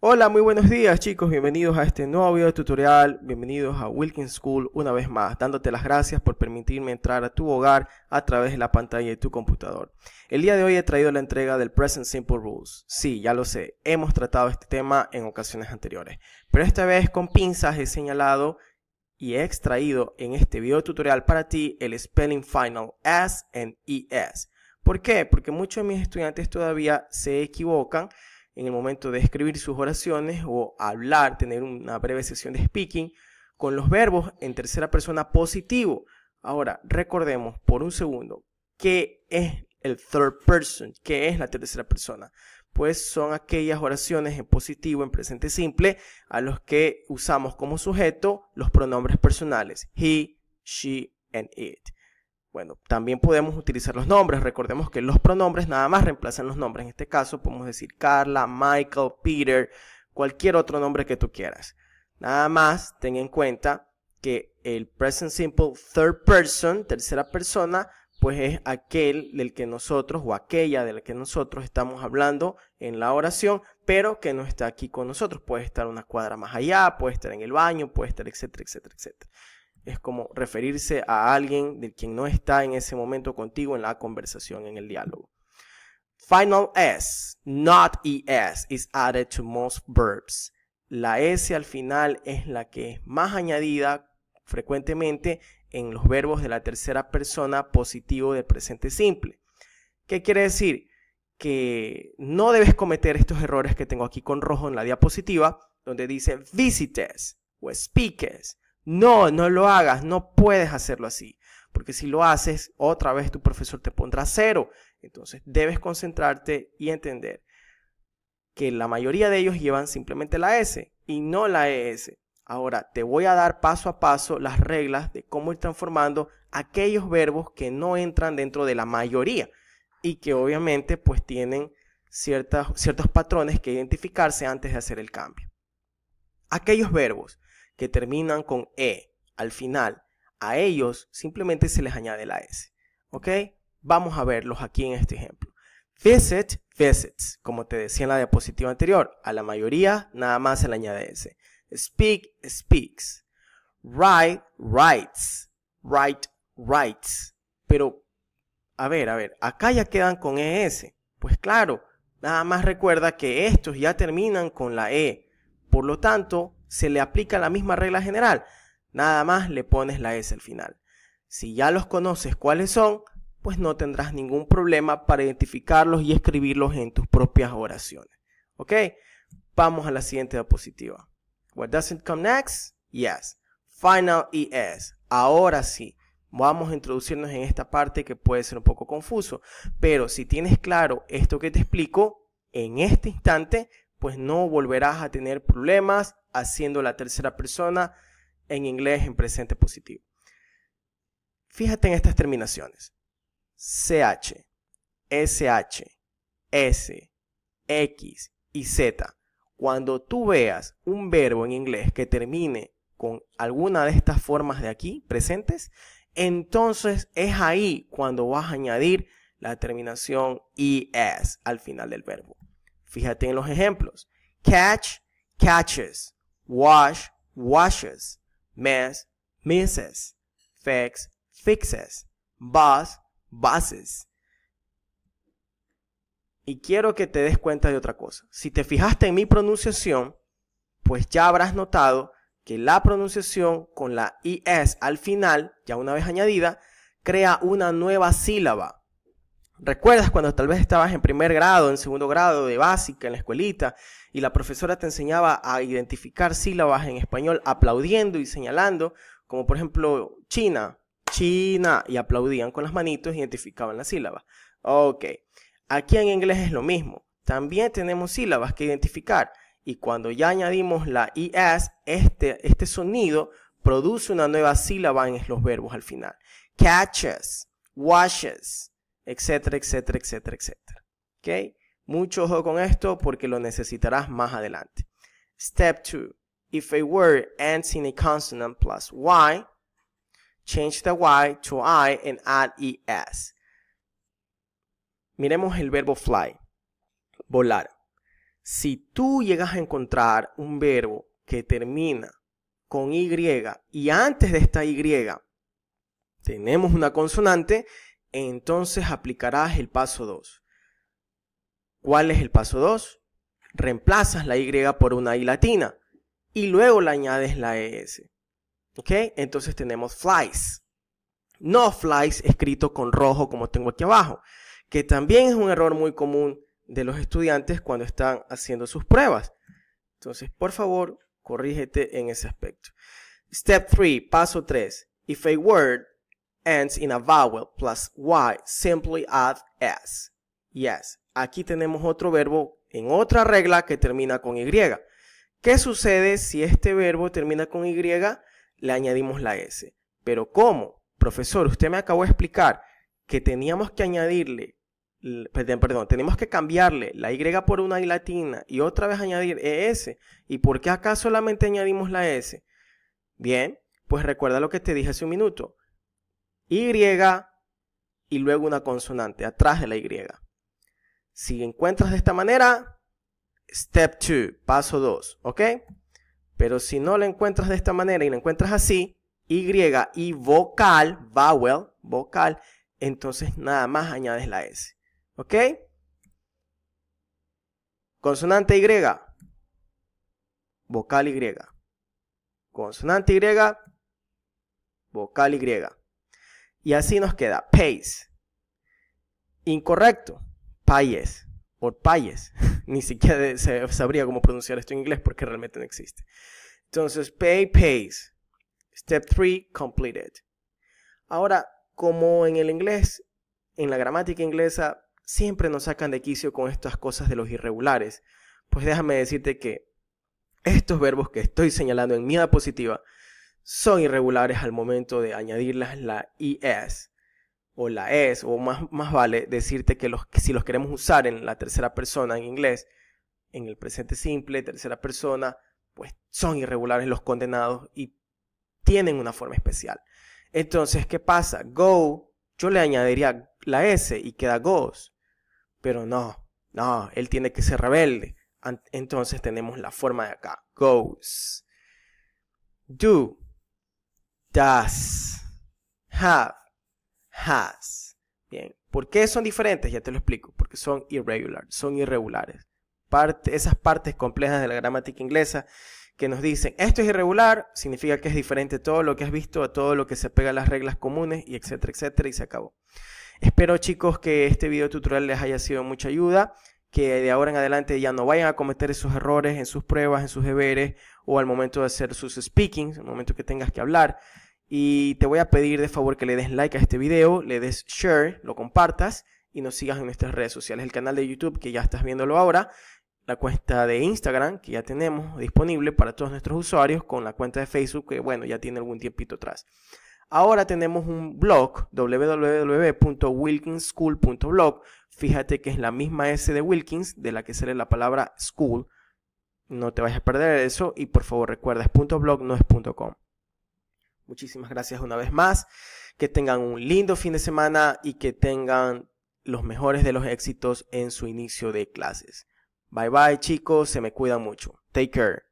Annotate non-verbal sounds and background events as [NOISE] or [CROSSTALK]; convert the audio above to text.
Hola, muy buenos días chicos, bienvenidos a este nuevo video tutorial, bienvenidos a Wilkins School una vez más, dándote las gracias por permitirme entrar a tu hogar a través de la pantalla de tu computador. El día de hoy he traído la entrega del Present Simple Rules. Sí, ya lo sé, hemos tratado este tema en ocasiones anteriores, pero esta vez con pinzas he señalado y he extraído en este video tutorial para ti el Spelling Final S and ES. ¿Por qué? Porque muchos de mis estudiantes todavía se equivocan en el momento de escribir sus oraciones o hablar, tener una breve sesión de speaking con los verbos en tercera persona positivo. Ahora, recordemos por un segundo qué es el third person, qué es la tercera persona. Pues son aquellas oraciones en positivo, en presente simple, a los que usamos como sujeto los pronombres personales he, she and it. Bueno, también podemos utilizar los nombres. Recordemos que los pronombres nada más reemplazan los nombres. En este caso podemos decir Carla, Michael, Peter, cualquier otro nombre que tú quieras. Nada más ten en cuenta que el present simple third person, tercera persona, pues es aquel del que nosotros o aquella de la que nosotros estamos hablando en la oración, pero que no está aquí con nosotros. Puede estar una cuadra más allá, puede estar en el baño, puede estar, etcétera, etcétera, etcétera es como referirse a alguien de quien no está en ese momento contigo en la conversación, en el diálogo. Final S, not ES, is added to most verbs. La S al final es la que es más añadida frecuentemente en los verbos de la tercera persona positivo del presente simple. ¿Qué quiere decir? Que no debes cometer estos errores que tengo aquí con rojo en la diapositiva, donde dice visites o speakers. No, no lo hagas, no puedes hacerlo así. Porque si lo haces, otra vez tu profesor te pondrá cero. Entonces debes concentrarte y entender que la mayoría de ellos llevan simplemente la S y no la ES. Ahora te voy a dar paso a paso las reglas de cómo ir transformando aquellos verbos que no entran dentro de la mayoría y que obviamente pues tienen ciertos patrones que identificarse antes de hacer el cambio. Aquellos verbos que terminan con E al final, a ellos simplemente se les añade la S. ¿Ok? Vamos a verlos aquí en este ejemplo. Visit, visits. Como te decía en la diapositiva anterior, a la mayoría nada más se le añade S. Speak, speaks. Write, writes. Write, writes. Pero, a ver, a ver, acá ya quedan con ES. Pues claro, nada más recuerda que estos ya terminan con la E. Por lo tanto, se le aplica la misma regla general. Nada más le pones la S al final. Si ya los conoces cuáles son, pues no tendrás ningún problema para identificarlos y escribirlos en tus propias oraciones. ¿Ok? Vamos a la siguiente diapositiva. What doesn't come next? Yes. Final ES. Ahora sí. Vamos a introducirnos en esta parte que puede ser un poco confuso, pero si tienes claro esto que te explico, en este instante, pues no volverás a tener problemas haciendo la tercera persona en inglés en presente positivo. Fíjate en estas terminaciones. CH, SH, S, X y Z. Cuando tú veas un verbo en inglés que termine con alguna de estas formas de aquí presentes, entonces es ahí cuando vas a añadir la terminación ES al final del verbo. Fíjate en los ejemplos. Catch, catches wash, washes, mess, misses, fix, fixes, bus, buses. Y quiero que te des cuenta de otra cosa. Si te fijaste en mi pronunciación, pues ya habrás notado que la pronunciación con la IS al final, ya una vez añadida, crea una nueva sílaba ¿Recuerdas cuando tal vez estabas en primer grado, en segundo grado de básica, en la escuelita, y la profesora te enseñaba a identificar sílabas en español aplaudiendo y señalando, como por ejemplo China, China, y aplaudían con las manitos, identificaban las sílabas? Ok, aquí en inglés es lo mismo, también tenemos sílabas que identificar, y cuando ya añadimos la -es este, este sonido produce una nueva sílaba en los verbos al final. Catches, washes etcétera, etcétera, etcétera, etcétera. ¿Ok? Mucho ojo con esto porque lo necesitarás más adelante. Step 2. If a word ends in a consonant plus Y, change the Y to I and add ES. Miremos el verbo fly, volar. Si tú llegas a encontrar un verbo que termina con Y y antes de esta Y tenemos una consonante, entonces aplicarás el paso 2. ¿Cuál es el paso 2? Reemplazas la Y por una I latina y luego le añades la ES. ¿Ok? Entonces tenemos flies. No flies escrito con rojo como tengo aquí abajo, que también es un error muy común de los estudiantes cuando están haciendo sus pruebas. Entonces, por favor, corrígete en ese aspecto. Step 3, paso 3. If a word ends in a vowel plus y, simply add s. Yes. Aquí tenemos otro verbo en otra regla que termina con y. ¿Qué sucede si este verbo termina con y? Le añadimos la s. Pero ¿cómo? Profesor, usted me acabó de explicar que teníamos que añadirle, perdón, tenemos que cambiarle la y por una y latina y otra vez añadir es. ¿Y por qué acá solamente añadimos la s? Bien, pues recuerda lo que te dije hace un minuto. Y y luego una consonante atrás de la Y. Si encuentras de esta manera, step 2, paso 2, ¿ok? Pero si no la encuentras de esta manera y la encuentras así, Y y vocal, vowel, vocal, entonces nada más añades la S, ¿ok? Consonante Y, vocal Y. Consonante Y, vocal Y. Y así nos queda pays. Incorrecto. Payes o payes. [LAUGHS] Ni siquiera se sabría cómo pronunciar esto en inglés porque realmente no existe. Entonces, pay pays. Step 3 completed. Ahora, como en el inglés, en la gramática inglesa, siempre nos sacan de quicio con estas cosas de los irregulares. Pues déjame decirte que estos verbos que estoy señalando en mi diapositiva son irregulares al momento de añadirlas la es. o la es, o más, más vale decirte que, los, que si los queremos usar en la tercera persona en inglés, en el presente simple, tercera persona, pues son irregulares los condenados y tienen una forma especial. Entonces, ¿qué pasa? Go, yo le añadiría la S y queda goes, pero no, no, él tiene que ser rebelde. Entonces tenemos la forma de acá, goes. Do, does, have, has. Bien, ¿por qué son diferentes? Ya te lo explico, porque son irregular, son irregulares. esas partes complejas de la gramática inglesa que nos dicen esto es irregular, significa que es diferente todo lo que has visto, a todo lo que se pega a las reglas comunes, y etcétera, etcétera, y se acabó. Espero chicos que este video tutorial les haya sido de mucha ayuda, que de ahora en adelante ya no vayan a cometer esos errores en sus pruebas, en sus deberes o al momento de hacer sus speakings, en el momento que tengas que hablar. Y te voy a pedir de favor que le des like a este video, le des share, lo compartas y nos sigas en nuestras redes sociales. El canal de YouTube, que ya estás viéndolo ahora, la cuenta de Instagram, que ya tenemos disponible para todos nuestros usuarios, con la cuenta de Facebook, que bueno, ya tiene algún tiempito atrás. Ahora tenemos un blog, www.wilkinschool.blog. Fíjate que es la misma S de Wilkins, de la que sale la palabra school. No te vayas a perder eso y por favor recuerda, es .blog, no es .com. Muchísimas gracias una vez más. Que tengan un lindo fin de semana y que tengan los mejores de los éxitos en su inicio de clases. Bye bye chicos, se me cuidan mucho. Take care.